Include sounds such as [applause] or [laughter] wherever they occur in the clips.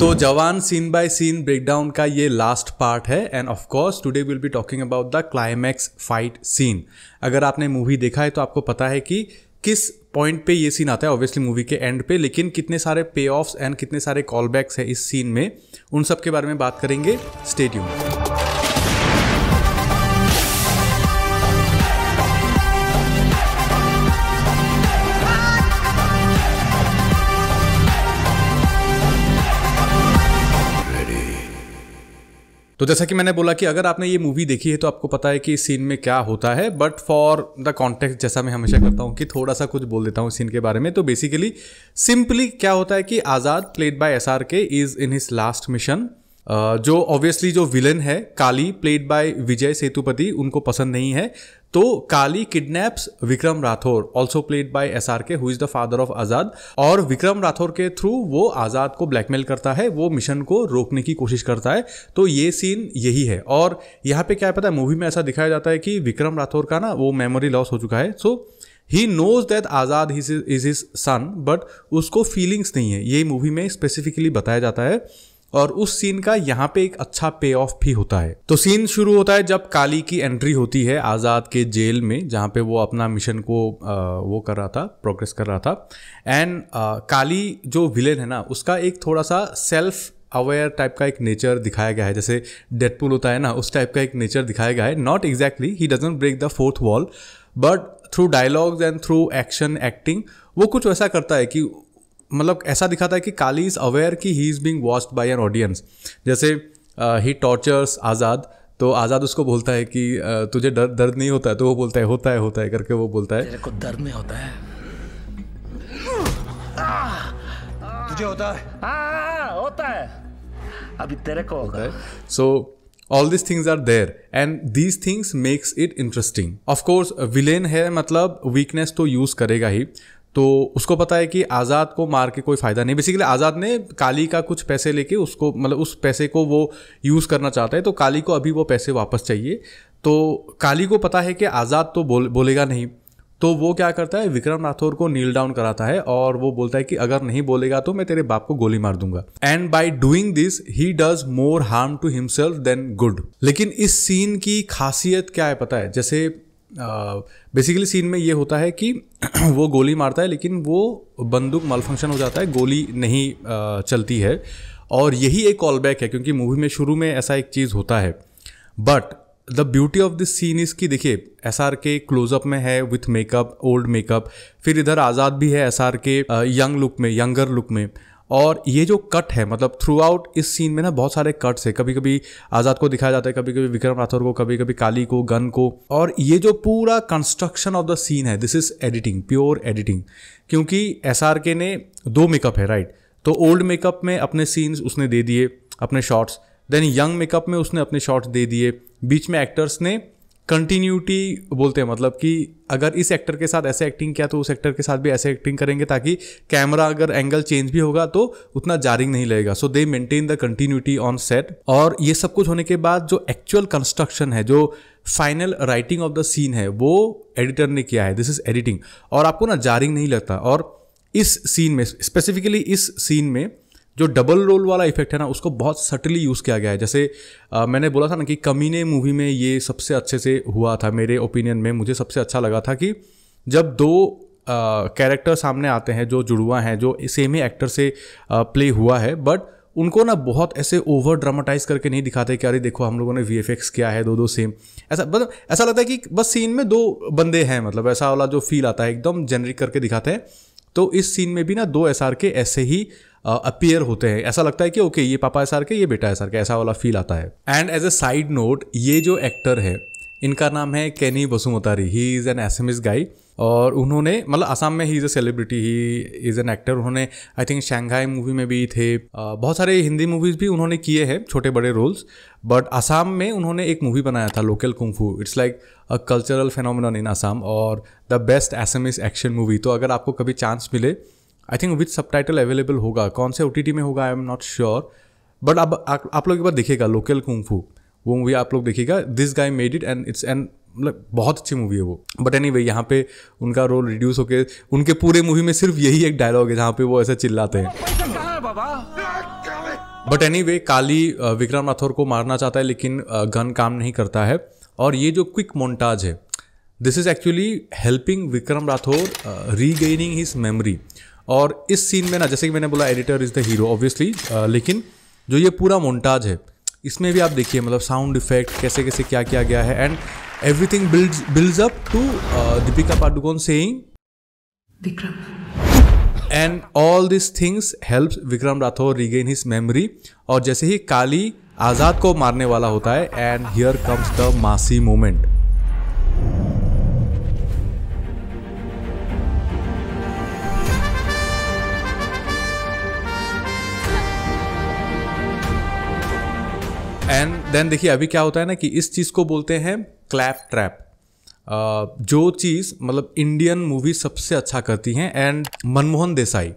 तो जवान scene bye scene breakdown का ये लास्ट पार्ट है and of course today will be talking about the climax fight scene अगर आपने मूवी देखा है तो आपको पता है कि किस पॉइंट पे ये सीन आता है ऑब्वियसली मूवी के एंड पे लेकिन कितने सारे पे ऑफ्स एंड कितने सारे कॉलबैक्स हैं इस सीन में उन सब के बारे में बात करेंगे स्टेडियम तो जैसा कि मैंने बोला कि अगर आपने ये मूवी देखी है तो आपको पता है कि इस सीन में क्या होता है बट फॉर द कॉन्टेक्स जैसा मैं हमेशा करता हूँ कि थोड़ा सा कुछ बोल देता हूँ सीन के बारे में तो बेसिकली सिंपली क्या होता है कि Azad played by S R K is in his last mission जो ऑब्वियसली जो विलन है काली प्लेड बाय विजय सेतुपति उनको पसंद नहीं है तो Kali kidnaps Vikram Rathore also played by S R K who is the father of Azad और विक्रम राठौर के थ्रू वो आजाद को ब्लैकमेल करता है वो मिशन को रोकने की कोशिश करता है तो ये सीन यही है और यहाँ पे क्या पता है मूवी में ऐसा दिखाया जाता है कि विक्रम राठौर का ना वो मेमोरी लॉस हो चुका है so he knows that Azad is his son but उसको फीलिंग्स नहीं है ये मूवी में स्पेसिफिकली बताया जाता है और उस सीन का यहाँ पे एक अच्छा पे ऑफ भी होता है तो सीन शुरू होता है जब काली की एंट्री होती है आज़ाद के जेल में जहाँ पे वो अपना मिशन को आ, वो कर रहा था प्रोग्रेस कर रहा था एंड काली जो विलेन है ना उसका एक थोड़ा सा सेल्फ अवेयर टाइप का एक नेचर दिखाया गया है जैसे डेडपुल होता है ना उस टाइप का एक नेचर दिखाया गया है not exactly he doesn't break the fourth wall but through dialogues and through action acting वो कुछ वैसा करता है कि मतलब ऐसा दिखाता है कि काली इज़ अवेयर कि he is being watched by an audience जैसे ही टॉर्चर्स आज़ाद तो आज़ाद उसको बोलता है कि uh, तुझे दर, दर्द नहीं होता है तो वो बोलता है होता है होता है करके वो बोलता है तेरे को दर्द में होता है तुझे होता है आ, हाँ, हाँ, हाँ, होता है अभी तेरे को होगा so all this things are there and these things makes it interesting of course villain है मतलब वीकनेस तो यूज़ करेगा ही तो उसको पता है कि आज़ाद को मार के कोई फ़ायदा नहीं बेसिकली आज़ाद ने काली का कुछ पैसे लेके उसको मतलब उस पैसे को वो यूज़ करना चाहता है तो काली को अभी वो पैसे वापस चाहिए तो काली को पता है कि आज़ाद तो बोल बोलेगा नहीं तो वो क्या करता है विक्रम राठौर को नील डाउन कराता है और वो बोलता है कि अगर नहीं बोलेगा तो मैं तेरे बाप को गोली मार दूंगा and by doing this he does more harm to himself than good लेकिन इस सीन की खासियत क्या है पता है जैसे बेसिकली सीन में ये होता है कि [clears throat] वो गोली मारता है लेकिन वो बंदूक माल फंक्शन हो जाता है गोली नहीं uh, चलती है और यही एक कॉल बैक है क्योंकि मूवी में शुरू में ऐसा एक चीज़ होता है but the beauty of this scene is कि देखिए एस आर के क्लोजअप में है विथ मेकअप ओल्ड मेकअप फिर इधर आज़ाद भी है S R K young look में यंगर लुक में और ये जो कट है मतलब थ्रू आउट इस सीन में ना बहुत सारे कट्स है कभी कभी आज़ाद को दिखाया जाता है कभी कभी विक्रम राठौर को कभी कभी काली को गन को और ये जो पूरा कंस्ट्रक्शन ऑफ द सीन है this is editing pure editing क्योंकि एस ने दो मेकअप है राइट तो ओल्ड मेकअप में अपने सीन्स उसने दे दिए अपने शॉट्स देन यंग मेकअप में उसने अपने शॉट्स दे दिए बीच में एक्टर्स ने कंटिन्यूटी बोलते हैं मतलब कि अगर इस एक्टर के साथ ऐसे एक्टिंग किया तो उस एक्टर के साथ भी ऐसे एक्टिंग करेंगे ताकि कैमरा अगर एंगल चेंज भी होगा तो उतना जारिंग नहीं लगेगा so they maintain the continuity on set और ये सब कुछ होने के बाद जो एक्चुअल कंस्ट्रक्शन है जो final writing of the scene है वो एडिटर ने किया है दिस इज एडिटिंग और आपको ना जारिंग नहीं लगता और इस सीन में स्पेसिफिकली इस सीन में जो डबल रोल वाला इफेक्ट है ना उसको बहुत सटली यूज़ किया गया है जैसे आ, मैंने बोला था ना कि कमीने मूवी में ये सबसे अच्छे से हुआ था मेरे ओपिनियन में मुझे सबसे अच्छा लगा था कि जब दो कैरेक्टर सामने आते हैं जो जुड़वा हैं जो सेम ही एक्टर से प्ले हुआ है बट उनको ना बहुत ऐसे ओवर ड्रामाटाइज करके नहीं दिखाते कि अरे देखो हम लोगों ने वी किया है दो दो सेम ऐसा मतलब ऐसा लगता है कि बस सीन में दो बंदे हैं मतलब ऐसा वाला जो फील आता है एकदम जेनरिक करके दिखाते हैं तो इस सीन में भी ना दो एस के ऐसे ही अपियर होते हैं ऐसा लगता है कि ओके ये पापा एस के ये बेटा एस के ऐसा वाला फील आता है and as a side note ये जो एक्टर है इनका नाम है Kenny Basumatary he is an S M S guy और उन्होंने मतलब असम में he is a celebrity he is an actor उन्होंने आई थिंक शंघाई मूवी में भी थे बहुत सारे हिंदी मूवीज़ भी उन्होंने किए हैं छोटे बड़े रोल्स बट असम में उन्होंने एक मूवी बनाया था local kung fu it's like a cultural phenomenon in Assam और the best is action movie तो अगर आपको कभी चांस मिले I think with subtitle available होगा कौन से ओ में होगा I am not sure but अब आप, लोग एक बार देखेगा लोकल कुंफू वो मूवी आप लोग देखिएगा this guy made it and it's and मतलब बहुत अच्छी मूवी है वो बट एनी वे यहाँ पे उनका रोल रिड्यूस होके उनके पूरे मूवी में सिर्फ यही एक डायलॉग है जहाँ पे वो ऐसा चिल्लाते हैं but anyway Kali Vikram Rathore को मारना चाहता है लेकिन गन काम नहीं करता है और ये जो क्विक मोन्टाज है this is actually helping Vikram Rathore regaining his memory और इस सीन में ना जैसे कि मैंने बोला editor is the hero obviously लेकिन जो ये पूरा मोन्टाज है इसमें भी आप देखिए मतलब साउंड इफेक्ट कैसे कैसे क्या किया गया है and everything build build up to Deepika Padukone saying Vikram and all this things help Vikram Rathore regain his memory और जैसे ही काली आज़ाद को मारने वाला होता है and here comes the massy moment then देखिए अभी क्या होता है ना कि इस चीज़ को बोलते हैं क्लैप ट्रैप जो चीज़ मतलब इंडियन मूवी सबसे अच्छा करती हैं and Manmohan Desai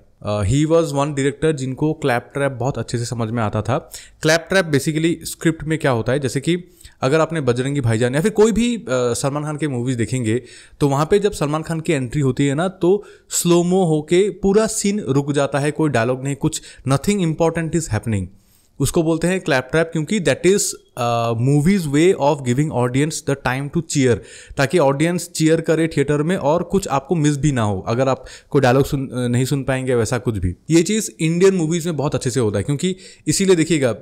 he was one director जिनको क्लैप ट्रैप बहुत अच्छे से समझ में आता था क्लैप ट्रैप बेसिकली स्क्रिप्ट में क्या होता है जैसे कि अगर आपने बजरंगी भाईजान या फिर कोई भी uh, सलमान खान के मूवीज़ देखेंगे तो वहाँ पे जब सलमान खान की एंट्री होती है ना तो स्लोमो होके पूरा सीन रुक जाता है कोई डायलॉग नहीं कुछ नथिंग इंपॉर्टेंट इज़ हैपनिंग उसको बोलते हैं क्लैप ट्रैप क्योंकि that is movies way of giving audience the time to cheer ताकि ऑडियंस चीयर करे थिएटर में और कुछ आपको मिस भी ना हो अगर आप कोई डायलॉग सुन नहीं सुन पाएंगे वैसा कुछ भी ये चीज़ इंडियन मूवीज़ में बहुत अच्छे से होता है क्योंकि इसीलिए देखिएगा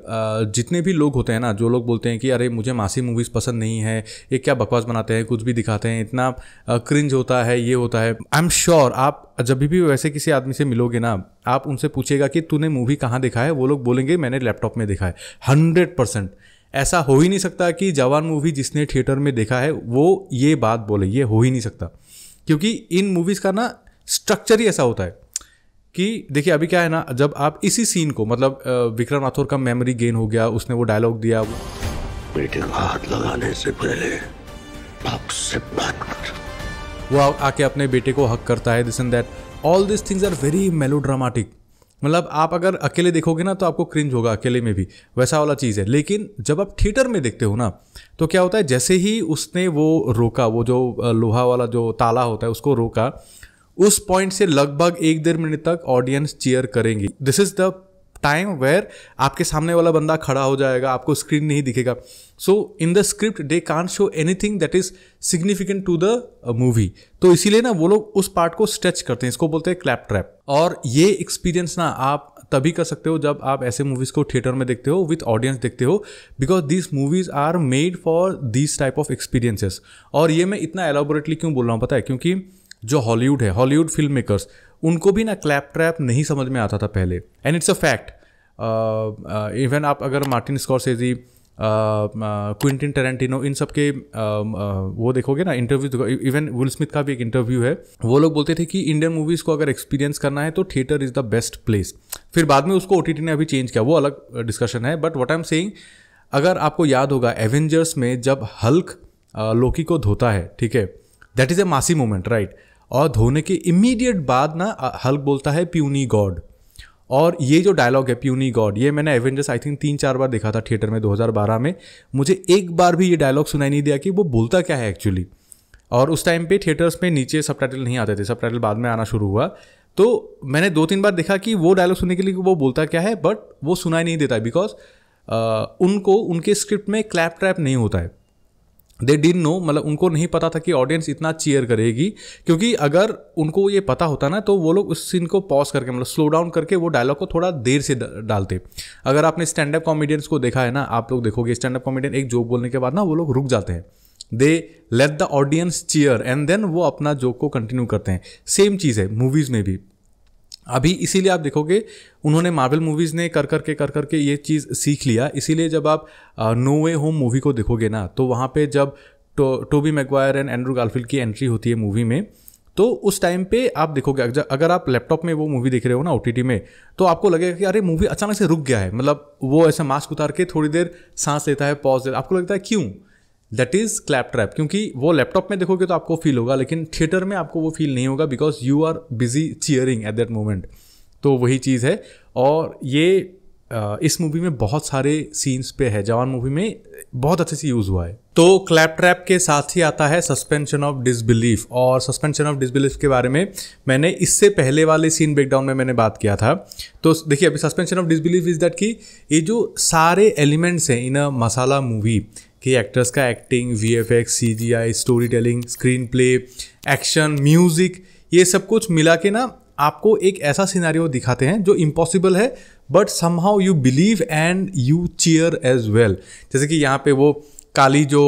जितने भी लोग होते हैं ना जो लोग बोलते हैं कि अरे मुझे मासी मूवीज़ पसंद नहीं है ये क्या बकवास बनाते हैं कुछ भी दिखाते हैं इतना क्रिंज होता है ये होता है आई एम श्योर आप जब भी वैसे किसी आदमी से मिलोगे ना आप उनसे पूछेगा कि तूने मूवी कहाँ देखा है वो लोग बोलेंगे मैंने लैपटॉप में देखा है हंड्रेड परसेंट ऐसा हो ही नहीं सकता कि जवान मूवी जिसने थिएटर में देखा है वो ये बात बोले ये हो ही नहीं सकता क्योंकि इन मूवीज़ का ना स्ट्रक्चर ही ऐसा होता है कि देखिए अभी क्या है ना जब आप इसी सीन को मतलब विक्रम राठौर का मेमोरी गेन हो गया उसने वो डायलॉग दिया बेटे हाथ लगाने से पहले बाप से बात कर वो आके अपने बेटे को हक करता है this and that all this things are very melodramatic मतलब आप अगर अकेले देखोगे ना तो आपको क्रिंज होगा अकेले में भी वैसा वाला चीज़ है लेकिन जब आप थिएटर में देखते हो ना तो क्या होता है जैसे ही उसने वो रोका वो जो लोहा वाला जो ताला होता है उसको रोका उस पॉइंट से लगभग एक डेढ़ मिनट तक ऑडियंस चेयर करेंगी this is the time where आपके सामने वाला बंदा खड़ा हो जाएगा आपको स्क्रीन नहीं दिखेगा so in the script they can't show anything that is significant to the movie तो इसीलिए ना वो लोग उस पार्ट को स्ट्रेच करते हैं इसको बोलते हैं क्लैप ट्रैप और ये एक्सपीरियंस ना आप तभी कर सकते हो जब आप ऐसे मूवीज़ को थिएटर में देखते हो विथ ऑडियंस देखते हो because this movies are made for this type of experiences और ये मैं इतना एलाबोरेटली क्यों बोल रहा हूँ पता है क्योंकि जो हॉलीवुड है हॉलीवुड फिल्म मेकर्स उनको भी ना क्लैप ट्रैप नहीं समझ में आता था पहले and it's a fact even आप अगर मार्टिन स्कॉर्सेजी क्विंटिन टेरेंटिनो इन सब के um, uh, वो देखोगे ना इंटरव्यू इवन विल स्मिथ का भी एक इंटरव्यू है वो लोग बोलते थे कि इंडियन मूवीज़ को अगर एक्सपीरियंस करना है तो theatre is the best place फिर बाद में उसको ओ ने अभी चेंज किया वो अलग डिस्कशन uh, है but what I am saying अगर आपको याद होगा एवेंजर्स में जब हल्क लोकी uh, को धोता है ठीक है दैट इज़ ए मासी मोमेंट राइट right? और धोने के इमीडिएट बाद ना हल्क बोलता है प्यूनी गॉड और ये जो डायलॉग है प्यूनी गॉड ये मैंने एवेंजर्स आई थिंक तीन चार बार देखा था थिएटर में 2012 में मुझे एक बार भी ये डायलॉग सुनाई नहीं दिया कि वो बोलता क्या है एक्चुअली और उस टाइम पे थिएटर्स में नीचे सब नहीं आते थे सब बाद में आना शुरू हुआ तो मैंने दो तीन बार देखा कि वो डायलॉग सुनने के लिए वो बोलता क्या है बट वो सुनाई नहीं देता बिकॉज उनको उनके स्क्रिप्ट में क्लैप ट्रैप नहीं होता है दे डिन नो मतलब उनको नहीं पता था कि ऑडियंस इतना चेयर करेगी क्योंकि अगर उनको ये पता होता ना तो वो लोग उस सीन को पॉज करके मतलब स्लो डाउन करके वो डायलॉग को थोड़ा देर से डालते अगर आपने स्टैंड अप कॉमेडियंस को देखा है ना आप लोग देखोगे स्टैंड अप कॉमेडियन एक जोक बोलने के बाद ना वो लोग रुक जाते हैं they let the audience cheer and then वो अपना जोक को कंटिन्यू करते हैं सेम चीज़ है मूवीज़ में भी अभी इसीलिए आप देखोगे उन्होंने मार्वल मूवीज़ ने कर कर के कर कर के ये चीज़ सीख लिया इसीलिए जब आप नो वे होम मूवी को देखोगे ना तो वहाँ पे जब टो Toby Maguire and Andrew Garfield की एंट्री होती है मूवी में तो उस टाइम पे आप देखोगे अगर आप लैपटॉप में वो मूवी देख रहे हो ना ओ में तो आपको लगेगा कि अरे मूवी अचानक से रुक गया है मतलब वो ऐसा मास्क उतार के थोड़ी देर सांस लेता है पॉज देता आपको लगता है क्यों दैट इज़ क्लैप ट्रैप क्योंकि वो लैपटॉप में देखोगे तो आपको फील होगा लेकिन थिएटर में आपको वो फील नहीं होगा because you are busy cheering at that moment तो वही चीज़ है और ये इस मूवी में बहुत सारे सीन्स पे है जवान मूवी में बहुत अच्छे से यूज़ हुआ है तो क्लैप ट्रैप के साथ ही आता है सस्पेंशन ऑफ डिसबिलीफ और सस्पेंशन ऑफ डिसबिलीफ के बारे में मैंने इससे पहले वाले सीन ब्रेकडाउन में मैंने बात किया था तो देखिए अभी suspension of disbelief is that कि ये जो सारे एलिमेंट्स हैं इन अ मसाला मूवी कि एक्टर्स का acting V F X C G I storytelling screenplay action music ये सब कुछ मिला के ना आपको एक ऐसा सिनारी दिखाते हैं जो इम्पॉसिबल है but somehow you believe and you cheer as well जैसे कि यहाँ पे वो काली जो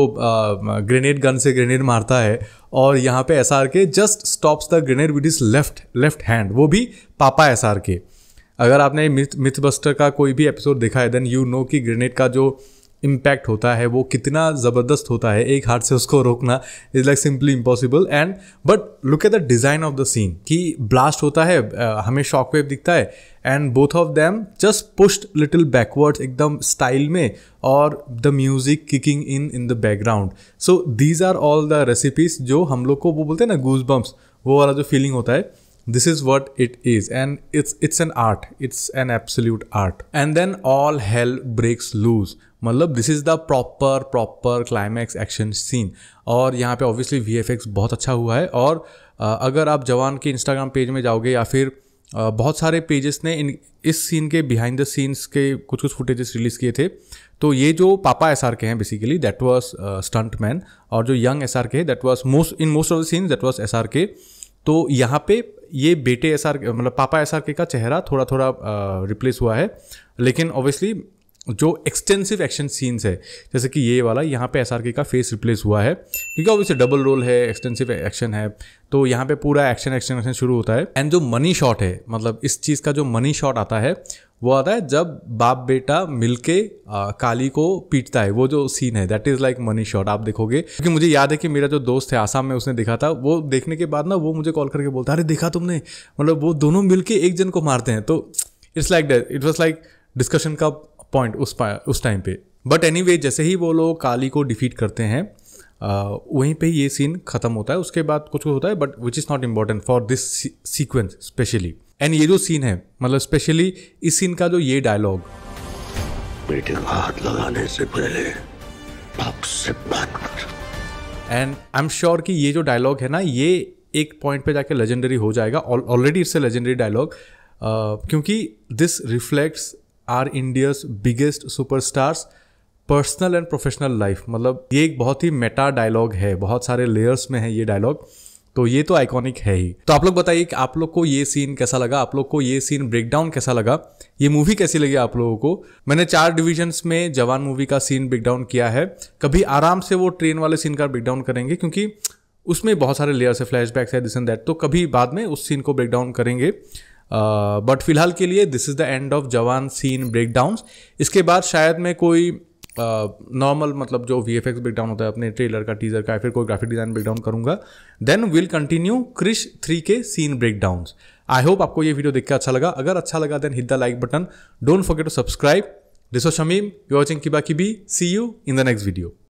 ग्रेनेड गन से ग्रेनेड मारता है और यहाँ पे S R K just stops the grenade with his left left hand वो भी पापा एस आर के अगर आपने मिथ मिथ बस्टर का कोई भी एपिसोड देखा है देन यू नो कि ग्रेनेड का जो इम्पैक्ट होता है वो कितना ज़बरदस्त होता है एक हाथ से उसको रोकना is like simply impossible and but look at the design of the scene कि ब्लास्ट होता है हमें शॉक वेव दिखता है and both of them just pushed little backwards एकदम स्टाइल में और the music kicking in in the background so these are all the recipes जो हम लोग को वो बोलते हैं ना गूज बम्प्स वो वाला जो फीलिंग होता है this is what it is and it's it's an art it's an absolute art and then all hell breaks loose मतलब this is the proper proper climax action scene और यहाँ पे ऑब्वियसली वी बहुत अच्छा हुआ है और अगर आप जवान के इंस्टाग्राम पेज में जाओगे या फिर बहुत सारे पेजेस ने इन इस सीन के बिहाइंड द सीन्स के कुछ कुछ फुटेजेस रिलीज़ किए थे तो ये जो पापा एस के हैं basically that was stunt man और जो यंग एस के हैं that was most in most of the scenes that was S K तो यहाँ पे ये बेटे एस मतलब पापा एस का चेहरा थोड़ा थोड़ा रिप्लेस हुआ है लेकिन ऑब्वियसली जो एक्सटेंसिव एक्शन सीन्स है जैसे कि ये वाला यहाँ पे के का फेस रिप्लेस हुआ है क्योंकि ऑब्वियसली डबल रोल है एक्सटेंसिव एक्शन है तो यहाँ पे पूरा एक्शन एक्शन एक्शन शुरू होता है एंड जो मनी शॉट है मतलब इस चीज़ का जो मनी शॉट आता है वो आता है जब बाप बेटा मिलके आ, काली को पीटता है वो जो सीन है that is like money shot आप देखोगे क्योंकि मुझे याद है कि मेरा जो दोस्त है आसाम में उसने देखा था वो देखने के बाद ना वो मुझे कॉल करके बोलता अरे देखा तुमने मतलब वो दोनों मिलके एक जन को मारते हैं तो it's like that it was like discussion का पॉइंट उस उस टाइम पे बट एनी anyway, जैसे ही वो लोग काली को डिफीट करते हैं वहीं पे ये सीन ख़त्म होता है उसके बाद कुछ कुछ होता है but which is not important for this sequence specially and ये जो सीन है मतलब स्पेशली इस सीन का जो ये डायलॉग हाथ लगाने से पहले बात कर एंड आई एम श्योर कि ये जो डायलॉग है ना ये एक पॉइंट पे जाके लेजेंडरी हो जाएगा already it's a legendary dialogue क्योंकि this reflects our India's biggest superstars personal and professional life मतलब ये एक बहुत ही मेटा डायलॉग है बहुत सारे लेयर्स में है ये डायलॉग तो ये तो आइकॉनिक है ही तो आप लोग बताइए कि आप लोग को ये सीन कैसा लगा आप लोग को ये सीन ब्रेकडाउन कैसा लगा ये मूवी कैसी लगी आप लोगों को मैंने चार डिविजन्स में जवान मूवी का सीन ब्रेकडाउन किया है कभी आराम से वो ट्रेन वाले सीन का ब्रेकडाउन करेंगे क्योंकि उसमें बहुत सारे लेयर्स है फ्लैश बैक्स है दिस एंड दैट तो कभी बाद में उस सीन को ब्रेकडाउन करेंगे बट फिलहाल के लिए this is the end of Jawan scene break इसके बाद शायद मैं कोई नॉर्मल uh, मतलब जो वी एफ एक्स ब्रेकडाउन होता है अपने ट्रेलर का टीजर का फिर कोई ग्राफिक डिज़ाइन ब्रेकडाउन करूंगा then will continue Krrish three के सीन ब्रेकडाउंस आई होप आपको ये वीडियो देख के अच्छा लगा अगर अच्छा लगा then hit the like button don't forget to subscribe this was Shamim you watching किबा की be see you in the next video